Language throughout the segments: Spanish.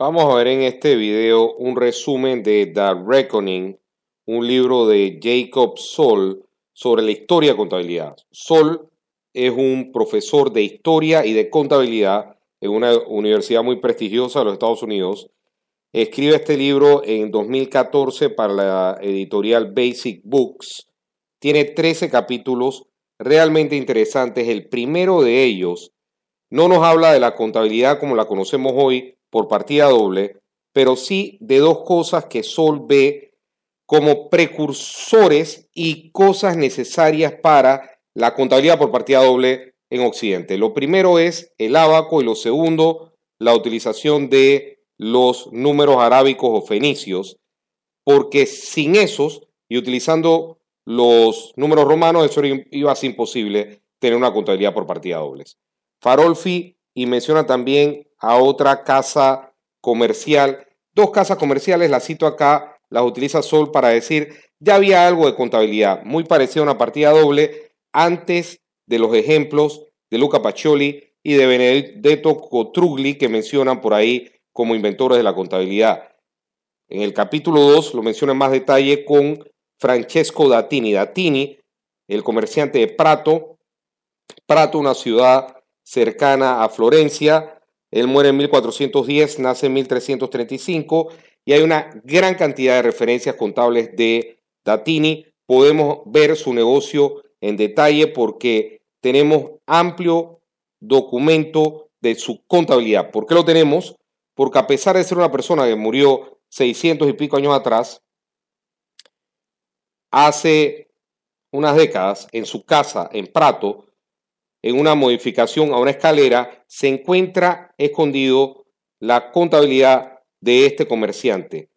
Vamos a ver en este video un resumen de The Reckoning, un libro de Jacob Sol sobre la historia de contabilidad. Sol es un profesor de historia y de contabilidad en una universidad muy prestigiosa de los Estados Unidos. Escribe este libro en 2014 para la editorial Basic Books. Tiene 13 capítulos realmente interesantes. El primero de ellos no nos habla de la contabilidad como la conocemos hoy, por partida doble, pero sí de dos cosas que Sol ve como precursores y cosas necesarias para la contabilidad por partida doble en Occidente. Lo primero es el abaco y lo segundo, la utilización de los números arábicos o fenicios, porque sin esos y utilizando los números romanos, eso iba a ser imposible tener una contabilidad por partida dobles. Farolfi y menciona también a otra casa comercial. Dos casas comerciales, las cito acá, las utiliza Sol para decir, ya había algo de contabilidad, muy parecido a una partida doble antes de los ejemplos de Luca Pacioli y de Benedetto Cotrugli que mencionan por ahí como inventores de la contabilidad. En el capítulo 2 lo menciona en más detalle con Francesco Datini. Datini, el comerciante de Prato, Prato, una ciudad cercana a Florencia, él muere en 1410, nace en 1335 y hay una gran cantidad de referencias contables de Datini. Podemos ver su negocio en detalle porque tenemos amplio documento de su contabilidad. ¿Por qué lo tenemos? Porque a pesar de ser una persona que murió 600 y pico años atrás, hace unas décadas en su casa en Prato, en una modificación a una escalera, se encuentra escondido la contabilidad de este comerciante.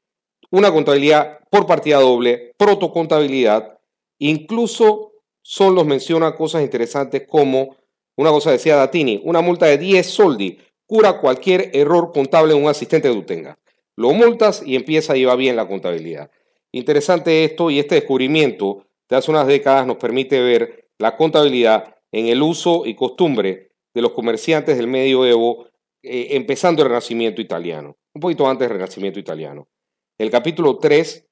Una contabilidad por partida doble, protocontabilidad, incluso solo menciona cosas interesantes como, una cosa decía Datini, una multa de 10 soldi cura cualquier error contable de un asistente que tú Lo multas y empieza a llevar bien la contabilidad. Interesante esto y este descubrimiento de hace unas décadas nos permite ver la contabilidad en el uso y costumbre de los comerciantes del medioevo, eh, empezando el Renacimiento italiano, un poquito antes del Renacimiento italiano. El capítulo 3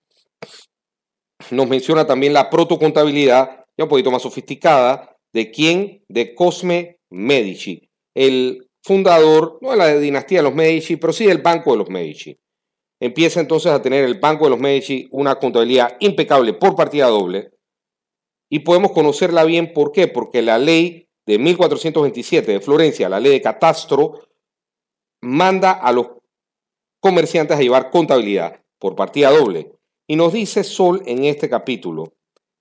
nos menciona también la protocontabilidad, ya un poquito más sofisticada, de quién? De Cosme Medici, el fundador, no de la dinastía de los Medici, pero sí del Banco de los Medici. Empieza entonces a tener el Banco de los Medici una contabilidad impecable por partida doble, y podemos conocerla bien. ¿Por qué? Porque la ley de 1427 de Florencia, la ley de catastro, manda a los comerciantes a llevar contabilidad por partida doble. Y nos dice Sol en este capítulo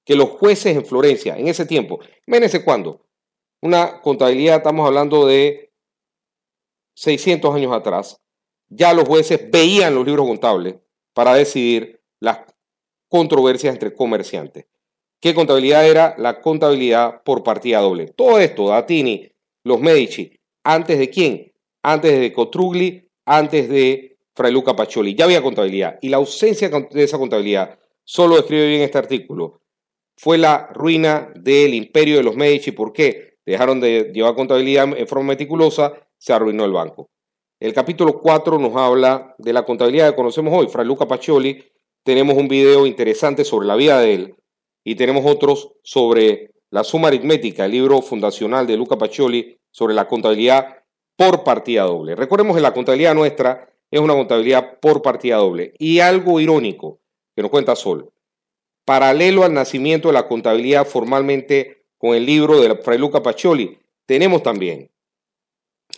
que los jueces en Florencia, en ese tiempo, ese cuándo, una contabilidad, estamos hablando de 600 años atrás, ya los jueces veían los libros contables para decidir las controversias entre comerciantes. ¿Qué contabilidad era? La contabilidad por partida doble. Todo esto, Datini, los Medici, ¿antes de quién? Antes de Cotrugli, antes de Fray Luca Pacioli. Ya había contabilidad. Y la ausencia de esa contabilidad, solo escribe bien este artículo, fue la ruina del imperio de los Medici. ¿Por qué? Dejaron de llevar contabilidad en forma meticulosa, se arruinó el banco. El capítulo 4 nos habla de la contabilidad que conocemos hoy, Fray Luca Pacioli. Tenemos un video interesante sobre la vida de él y tenemos otros sobre la suma aritmética, el libro fundacional de Luca Pacioli sobre la contabilidad por partida doble. Recordemos que la contabilidad nuestra es una contabilidad por partida doble. Y algo irónico que nos cuenta Sol. Paralelo al nacimiento de la contabilidad formalmente con el libro de Fray Luca Pacioli, tenemos también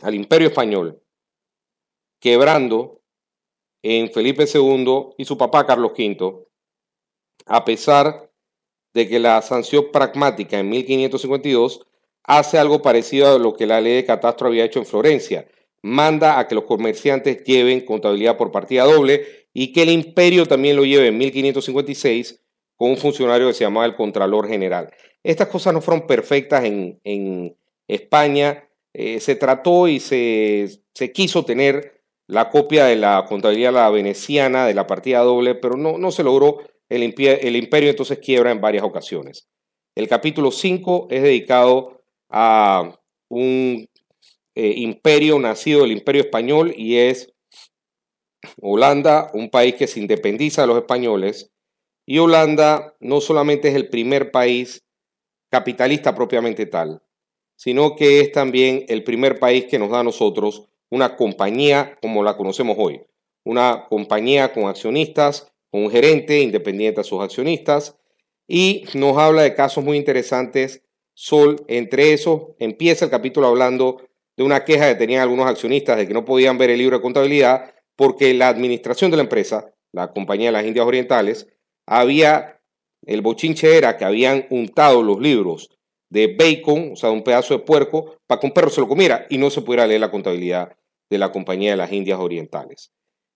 al Imperio Español quebrando en Felipe II y su papá Carlos V, a pesar de que la sanción pragmática en 1552 hace algo parecido a lo que la ley de catastro había hecho en Florencia. Manda a que los comerciantes lleven contabilidad por partida doble y que el imperio también lo lleve en 1556 con un funcionario que se llamaba el Contralor General. Estas cosas no fueron perfectas en, España. Eh, se trató y se, se, quiso tener la copia de la contabilidad la veneciana de la partida doble, pero no, no se logró el, imperio entonces quiebra en varias ocasiones. El capítulo 5 es dedicado a un eh, imperio nacido del imperio español y es Holanda, un país que se independiza de los españoles. Y Holanda no solamente es el primer país capitalista propiamente tal, sino que es también el primer país que nos da a nosotros una compañía como la conocemos hoy, una compañía con accionistas un gerente independiente a sus accionistas y nos habla de casos muy interesantes. Sol, entre esos, empieza el capítulo hablando de una queja que tenían algunos accionistas de que no podían ver el libro de contabilidad porque la administración de la empresa, la compañía de las Indias Orientales, había, el bochinche era que habían untado los libros de bacon, o sea, un pedazo de puerco, para que un perro se lo comiera y no se pudiera leer la contabilidad de la compañía de las Indias Orientales.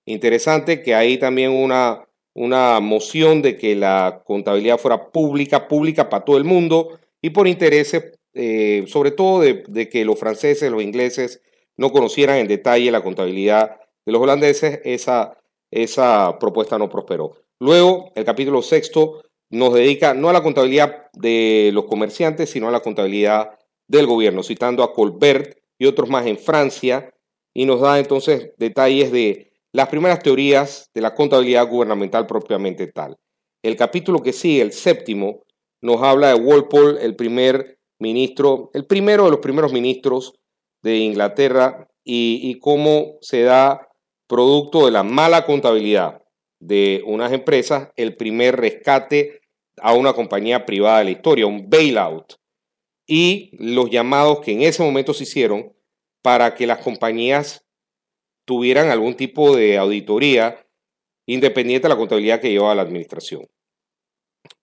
Interesante que hay también una una moción de que la contabilidad fuera pública, pública para todo el mundo y por intereses, eh, sobre todo de, de, que los franceses, los ingleses no conocieran en detalle la contabilidad de los holandeses, esa, esa propuesta no prosperó. Luego, el capítulo sexto nos dedica no a la contabilidad de los comerciantes, sino a la contabilidad del gobierno, citando a Colbert y otros más en Francia, y nos da entonces detalles de las primeras teorías de la contabilidad gubernamental propiamente tal. El capítulo que sigue, el séptimo, nos habla de Walpole, el primer ministro, el primero de los primeros ministros de Inglaterra y, cómo se da producto de la mala contabilidad de unas empresas el primer rescate a una compañía privada de la historia, un bailout, y los llamados que en ese momento se hicieron para que las compañías tuvieran algún tipo de auditoría independiente de la contabilidad que llevaba la administración.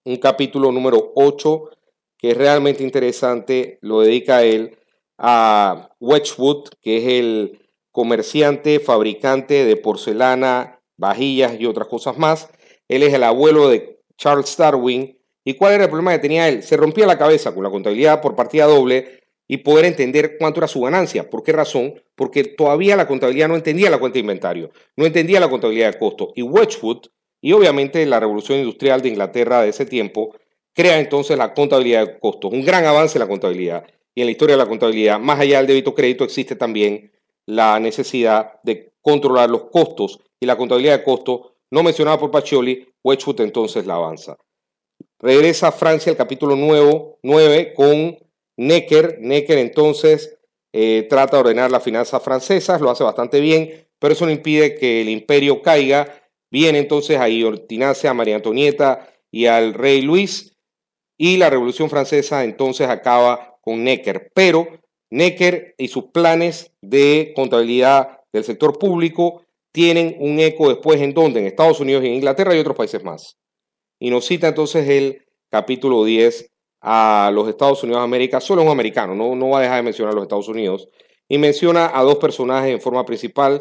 Un capítulo número 8 que es realmente interesante, lo dedica él a Wedgwood, que es el comerciante, fabricante de porcelana, vajillas y otras cosas más. Él es el abuelo de Charles Darwin. ¿Y cuál era el problema que tenía él? Se rompía la cabeza con la contabilidad por partida doble y poder entender cuánto era su ganancia. ¿Por qué razón? Porque todavía la contabilidad no entendía la cuenta de inventario, no entendía la contabilidad de costo. Y Wedgwood, y obviamente la revolución industrial de Inglaterra de ese tiempo, crea entonces la contabilidad de costos, un gran avance en la contabilidad. Y en la historia de la contabilidad, más allá del débito crédito, existe también la necesidad de controlar los costos y la contabilidad de costos, no mencionada por Pacioli, Wedgwood entonces la avanza. Regresa a Francia el capítulo 9 con Necker. Necker entonces eh, trata de ordenar las finanzas francesas, lo hace bastante bien, pero eso no impide que el imperio caiga. Viene entonces a Iortinace, a María Antonieta y al rey Luis, y la Revolución Francesa entonces acaba con Necker. Pero Necker y sus planes de contabilidad del sector público tienen un eco después en donde, en Estados Unidos y en Inglaterra y otros países más. Y nos cita entonces el capítulo 10 a los Estados Unidos de América, solo es un americano, no, no va a dejar de mencionar los Estados Unidos, y menciona a dos personajes en forma principal.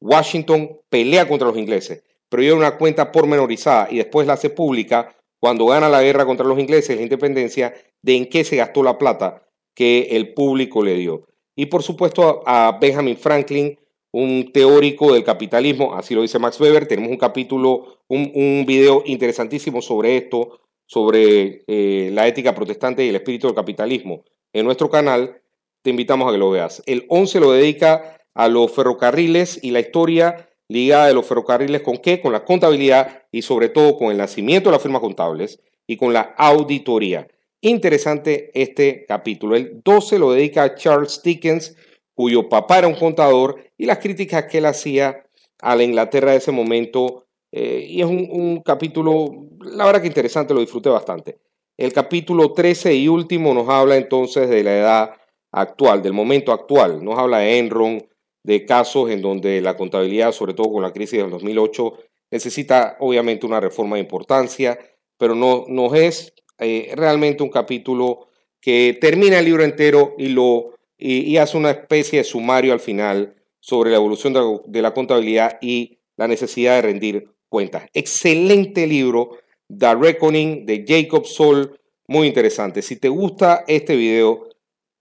Washington pelea contra los ingleses, pero lleva una cuenta pormenorizada y después la hace pública cuando gana la guerra contra los ingleses, la independencia, de en qué se gastó la plata que el público le dio. Y por supuesto a Benjamin Franklin, un teórico del capitalismo, así lo dice Max Weber. Tenemos un capítulo, un, un video interesantísimo sobre esto, sobre eh, la ética protestante y el espíritu del capitalismo en nuestro canal, te invitamos a que lo veas. El 11 lo dedica a los ferrocarriles y la historia ligada de los ferrocarriles con qué? Con la contabilidad y sobre todo con el nacimiento de las firmas contables y con la auditoría. Interesante este capítulo. El 12 lo dedica a Charles Dickens, cuyo papá era un contador, y las críticas que él hacía a la Inglaterra de ese momento eh, y es un, capítulo, la verdad que interesante, lo disfruté bastante. El capítulo 13 y último nos habla entonces de la edad actual, del momento actual. Nos habla de Enron, de casos en donde la contabilidad, sobre todo con la crisis del 2008, necesita obviamente una reforma de importancia, pero no nos es eh, realmente un capítulo que termina el libro entero y, lo, y, hace una especie de sumario al final sobre la evolución de la contabilidad y la necesidad de rendir cuentas. Excelente libro, The Reckoning de Jacob Sol, muy interesante. Si te gusta este video,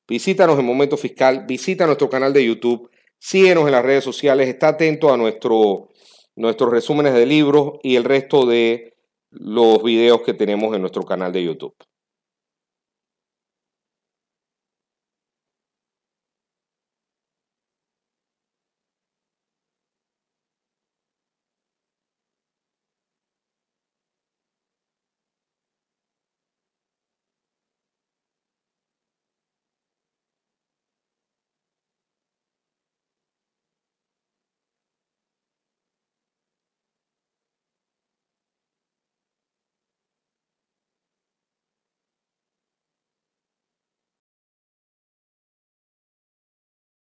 visítanos en Momento Fiscal, visita nuestro canal de YouTube, síguenos en las redes sociales, está atento a nuestro, nuestros resúmenes de libros y el resto de los videos que tenemos en nuestro canal de YouTube.